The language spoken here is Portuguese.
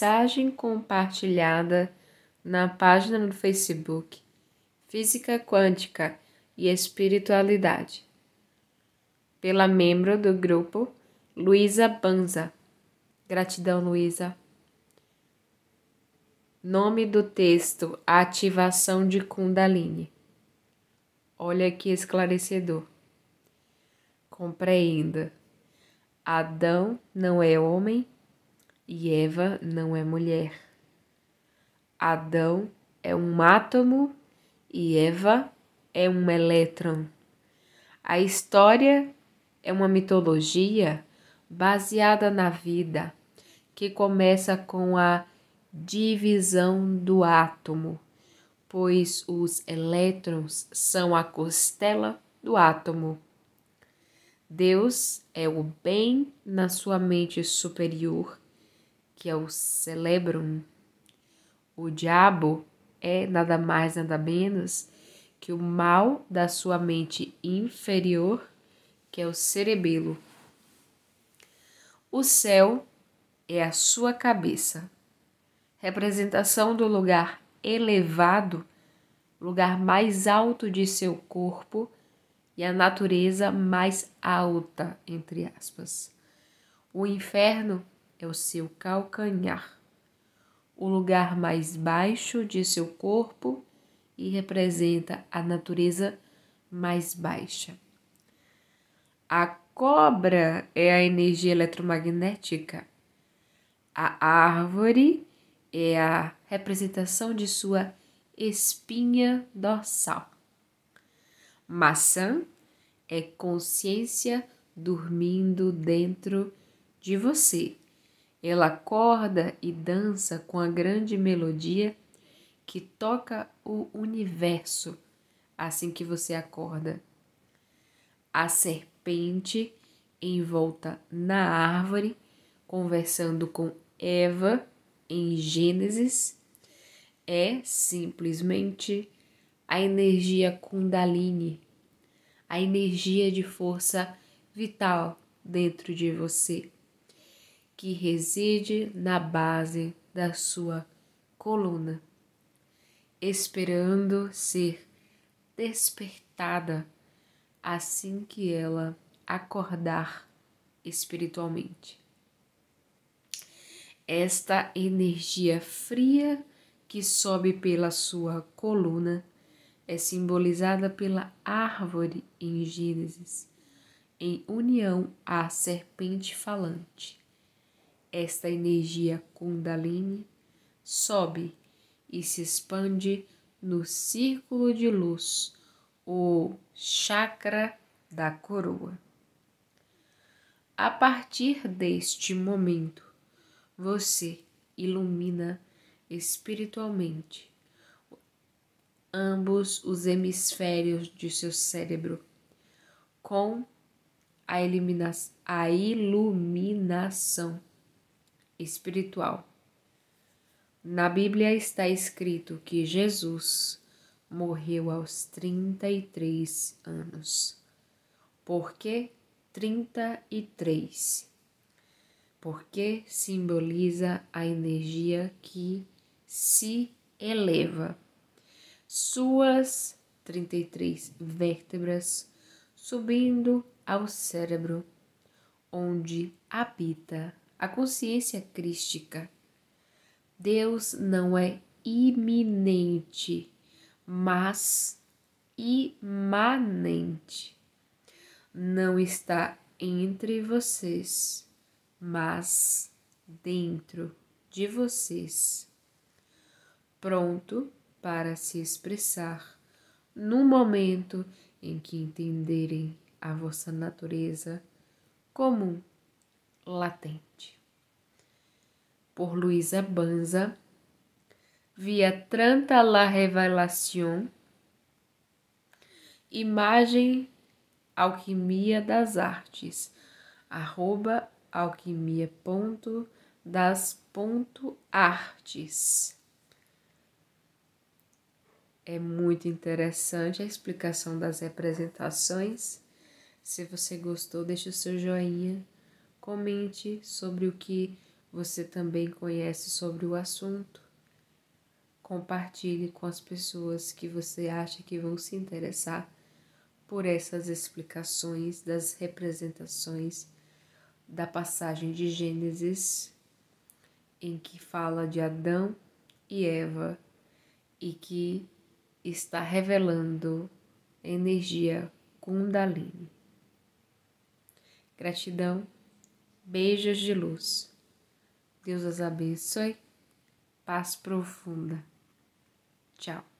mensagem compartilhada na página no Facebook Física Quântica e Espiritualidade, pela membro do grupo Luísa Banza. Gratidão, Luísa. Nome do texto: Ativação de Kundalini. Olha que esclarecedor. Compreenda. Adão não é homem e Eva não é mulher. Adão é um átomo e Eva é um elétron. A história é uma mitologia baseada na vida, que começa com a divisão do átomo, pois os elétrons são a costela do átomo. Deus é o bem na sua mente superior que é o Celebrum. O diabo é nada mais, nada menos que o mal da sua mente inferior, que é o cerebelo. O céu é a sua cabeça, representação do lugar elevado, lugar mais alto de seu corpo e a natureza mais alta, entre aspas. O inferno é o seu calcanhar, o lugar mais baixo de seu corpo e representa a natureza mais baixa. A cobra é a energia eletromagnética. A árvore é a representação de sua espinha dorsal. Maçã é consciência dormindo dentro de você. Ela acorda e dança com a grande melodia que toca o universo assim que você acorda. A serpente envolta na árvore, conversando com Eva em Gênesis, é simplesmente a energia Kundalini, a energia de força vital dentro de você que reside na base da sua coluna, esperando ser despertada assim que ela acordar espiritualmente. Esta energia fria que sobe pela sua coluna é simbolizada pela árvore em Gênesis, em união à serpente falante esta energia Kundalini sobe e se expande no círculo de luz, o chakra da coroa. A partir deste momento, você ilumina espiritualmente ambos os hemisférios de seu cérebro com a, a iluminação espiritual. Na Bíblia está escrito que Jesus morreu aos 33 anos. Por que 33? Porque simboliza a energia que se eleva. Suas 33 vértebras subindo ao cérebro, onde habita a consciência crística. Deus não é iminente, mas imanente. Não está entre vocês, mas dentro de vocês. Pronto para se expressar no momento em que entenderem a vossa natureza comum latente. Por Luísa Banza, via Tranta la Revelación, imagem Alquimia das Artes, arroba alquimia ponto das ponto artes. É muito interessante a explicação das representações. Se você gostou, deixe o seu joinha, Comente sobre o que você também conhece sobre o assunto. Compartilhe com as pessoas que você acha que vão se interessar por essas explicações das representações da passagem de Gênesis, em que fala de Adão e Eva e que está revelando energia Kundalini. Gratidão beijos de luz. Deus as abençoe. Paz profunda. Tchau.